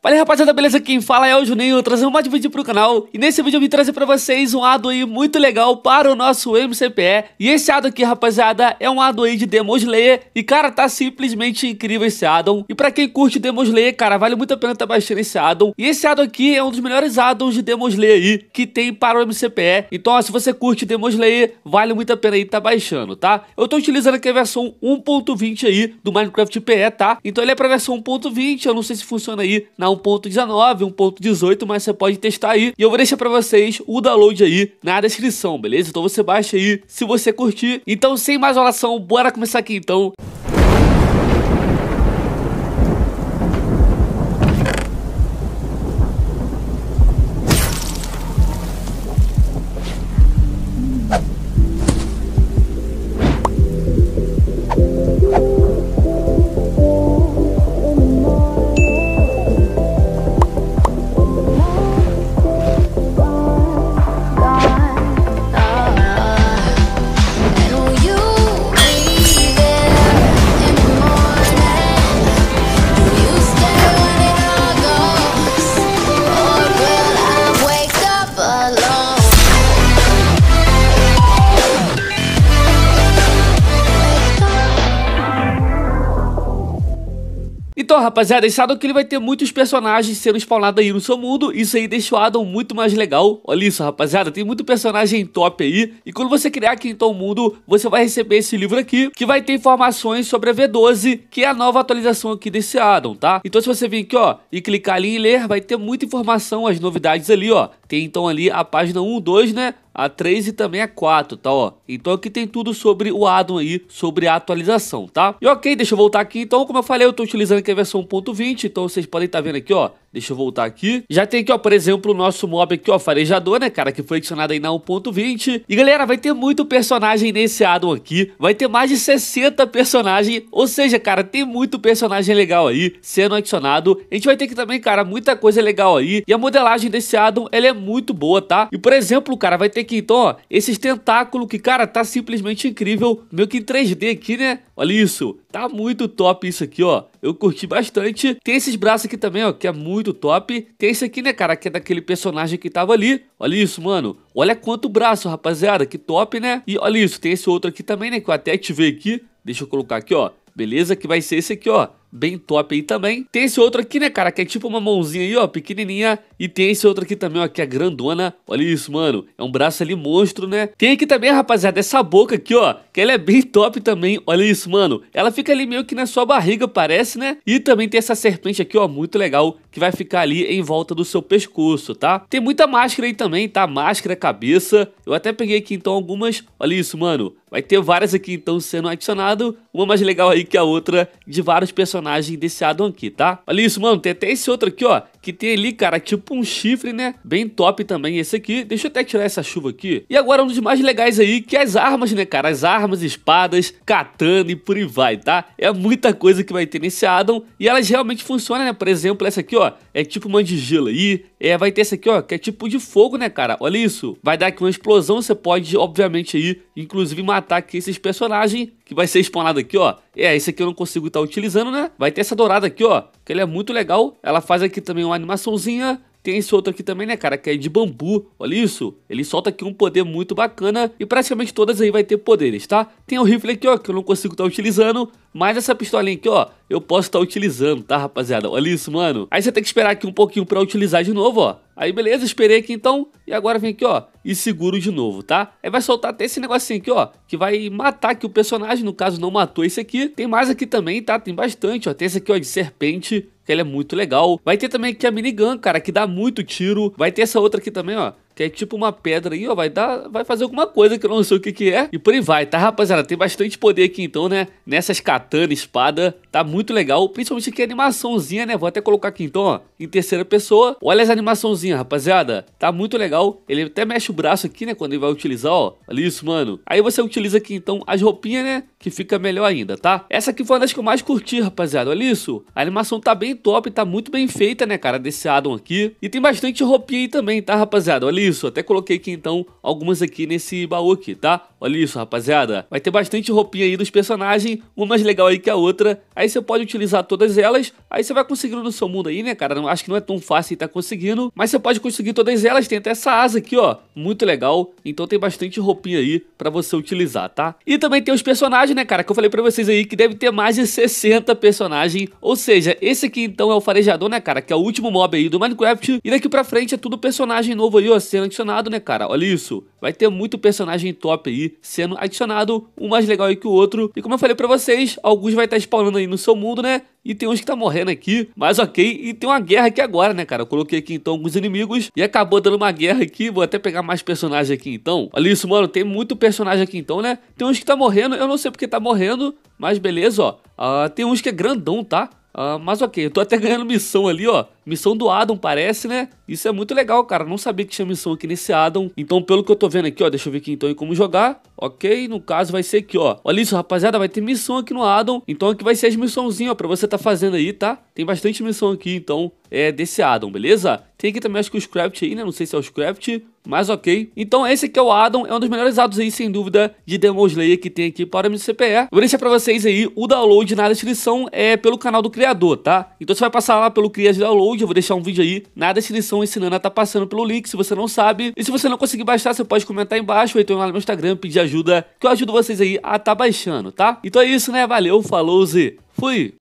Fala rapaziada, beleza? Quem fala é o Juninho, trazendo mais um vídeo pro canal E nesse vídeo eu vim trazer pra vocês um aí muito legal para o nosso MCPE E esse addon aqui, rapaziada, é um addon de Slayer E cara, tá simplesmente incrível esse addon E pra quem curte Slayer cara, vale muito a pena tá baixando esse addon E esse addon aqui é um dos melhores addons de Slayer aí que tem para o MCPE Então, ó, se você curte Slayer vale muito a pena aí tá baixando, tá? Eu tô utilizando aqui a versão 1.20 aí do Minecraft PE, tá? Então ele é pra versão 1.20, eu não sei se funciona aí na na 1.19, 1.18, mas você pode testar aí. E eu vou deixar para vocês o download aí na descrição, beleza? Então você baixa aí se você curtir. Então, sem mais oração, bora começar aqui então. Então, rapaziada, esse Shadow Kill vai ter muitos personagens sendo spawnados aí no seu mundo. Isso aí deixa o Adam muito mais legal. Olha isso, rapaziada. Tem muito personagem top aí. E quando você criar aqui então o mundo, você vai receber esse livro aqui, que vai ter informações sobre a V12, que é a nova atualização aqui desse Adam, tá? Então, se você vir aqui, ó, e clicar ali em ler, vai ter muita informação, as novidades ali, ó. Tem então ali a página 1, 2, né? A 3 e também a 4, tá, ó. Então aqui tem tudo sobre o addon aí, sobre a atualização, tá? E ok, deixa eu voltar aqui. Então, como eu falei, eu tô utilizando aqui a versão 1.20, então vocês podem estar tá vendo aqui, ó. Deixa eu voltar aqui. Já tem aqui, ó, por exemplo, o nosso mob aqui, ó, farejador, né, cara, que foi adicionado aí na 1.20. E, galera, vai ter muito personagem nesse addon aqui. Vai ter mais de 60 personagens, ou seja, cara, tem muito personagem legal aí sendo adicionado. A gente vai ter que também, cara, muita coisa legal aí. E a modelagem desse addon, ela é muito boa, tá? E, por exemplo, cara, vai ter que, então, ó, esses tentáculos que, cara, tá simplesmente incrível. Meio que em 3D aqui, né? Olha isso. Tá muito top isso aqui, ó. Eu curti bastante. Tem esses braços aqui também, ó, que é muito top. Tem esse aqui, né, cara, que é daquele personagem que tava ali. Olha isso, mano. Olha quanto braço, rapaziada. Que top, né? E olha isso, tem esse outro aqui também, né, que eu até ativei aqui. Deixa eu colocar aqui, ó. Beleza? Que vai ser esse aqui, ó bem top aí também. Tem esse outro aqui, né, cara, que é tipo uma mãozinha aí, ó, pequenininha. E tem esse outro aqui também, ó, que é grandona. Olha isso, mano. É um braço ali monstro, né? Tem aqui também, rapaziada, essa boca aqui, ó, que ela é bem top também. Olha isso, mano. Ela fica ali meio que na sua barriga, parece, né? E também tem essa serpente aqui, ó, muito legal, que vai ficar ali em volta do seu pescoço, tá? Tem muita máscara aí também, tá? Máscara, cabeça. Eu até peguei aqui, então, algumas. Olha isso, mano. Vai ter várias aqui então sendo adicionado, uma mais legal aí que a outra de vários personagens desse addon aqui, tá? Olha isso, mano, tem até esse outro aqui, ó, que tem ali, cara, tipo um chifre, né? Bem top também esse aqui. Deixa eu até tirar essa chuva aqui. E agora um dos mais legais aí, que é as armas, né, cara? As armas, espadas, katana e por aí vai, tá? É muita coisa que vai ter nesse addon e elas realmente funcionam, né? Por exemplo, essa aqui, ó, é tipo uma de gelo aí. É, vai ter essa aqui, ó, que é tipo de fogo, né, cara? Olha isso. Vai dar aqui uma explosão, você pode, obviamente, aí, inclusive, matar matar aqui esses personagens que vai ser spawnado aqui, ó. É, esse aqui eu não consigo estar tá utilizando, né? Vai ter essa dourada aqui, ó, que ele é muito legal. Ela faz aqui também uma animaçãozinha. Tem esse outro aqui também, né, cara, que é de bambu. Olha isso. Ele solta aqui um poder muito bacana e praticamente todas aí vai ter poderes, tá? Tem o rifle aqui, ó, que eu não consigo estar tá utilizando, mas essa pistolinha aqui, ó, eu posso estar tá utilizando, tá, rapaziada? Olha isso, mano. Aí você tem que esperar aqui um pouquinho pra utilizar de novo, ó. Aí beleza, esperei aqui então. E agora vem aqui, ó e seguro de novo, tá? Aí vai soltar até esse negocinho aqui, ó, que vai matar aqui o personagem, no caso não matou esse aqui. Tem mais aqui também, tá? Tem bastante, ó. Tem esse aqui, ó, de serpente, que ele é muito legal. Vai ter também aqui a minigun, cara, que dá muito tiro. Vai ter essa outra aqui também, ó, que é tipo uma pedra aí, ó, vai dar, vai fazer alguma coisa que eu não sei o que que é, e por aí vai, tá, rapaziada? Tem bastante poder aqui então, né, nessas katana, espada, tá muito legal, principalmente aqui a animaçãozinha, né, vou até colocar aqui então, ó, em terceira pessoa, olha as animaçãozinhas, rapaziada, tá muito legal, ele até mexe o braço aqui, né, quando ele vai utilizar, ó, olha isso, mano, aí você utiliza aqui então as roupinhas, né, que fica melhor ainda, tá? Essa aqui foi uma das que eu mais curti, rapaziada, olha isso, a animação tá bem top, tá muito bem feita, né, cara, desse addon aqui, e tem bastante roupinha aí também, tá, rapaziada, olha isso, isso, até coloquei aqui então algumas aqui nesse baú aqui, tá? Olha isso, rapaziada. Vai ter bastante roupinha aí dos personagens, uma mais legal aí que a outra. Aí você pode utilizar todas elas, aí você vai conseguindo no seu mundo aí, né, cara? Não, acho que não é tão fácil estar tá conseguindo, mas você pode conseguir todas elas. Tem até essa asa aqui, ó, muito legal. Então tem bastante roupinha aí pra você utilizar, tá? E também tem os personagens, né, cara, que eu falei pra vocês aí que deve ter mais de 60 personagens. Ou seja, esse aqui então é o farejador, né, cara, que é o último mob aí do Minecraft. E daqui pra frente é tudo personagem novo aí, ó, sendo adicionado, né, cara? Olha isso. Vai ter muito personagem top aí sendo adicionado, um mais legal aí que o outro. E como eu falei para vocês, alguns vai estar tá spawnando aí no seu mundo, né? E tem uns que tá morrendo aqui, mas ok. E tem uma guerra aqui agora, né, cara? Eu coloquei aqui então alguns inimigos e acabou dando uma guerra aqui. Vou até pegar mais personagens aqui então. Olha isso, mano. Tem muito personagem aqui então, né? Tem uns que tá morrendo. Eu não sei porque tá morrendo, mas beleza, ó. Ah, tem uns que é grandão, tá? Ah, mas ok. Eu tô até ganhando missão ali, ó Missão do Adam, parece, né? Isso é muito legal, cara. Não sabia que tinha missão aqui nesse Adam. Então, pelo que eu tô vendo aqui, ó, deixa eu ver aqui então como jogar. Ok, no caso vai ser aqui, ó. Olha isso, rapaziada, vai ter missão aqui no Adam. Então aqui vai ser as missãozinhas, ó, pra você tá fazendo aí, tá? Tem bastante missão aqui, então, é desse Adam, beleza? Tem aqui também, acho que os craft aí, né? Não sei se é os craft, mas ok. Então esse aqui é o Adam, é um dos melhores Adams aí, sem dúvida, de Demon Slayer que tem aqui para o MCPE. Vou deixar pra vocês aí o download na descrição, é pelo canal do criador, tá? Então você vai passar lá pelo criador Download, eu vou deixar um vídeo aí na descrição ensinando a tá passando pelo link, se você não sabe. E se você não conseguir baixar, você pode comentar embaixo ou então ir lá no Instagram pedir ajuda, que eu ajudo vocês aí a tá baixando, tá? Então é isso, né? Valeu, falou e fui!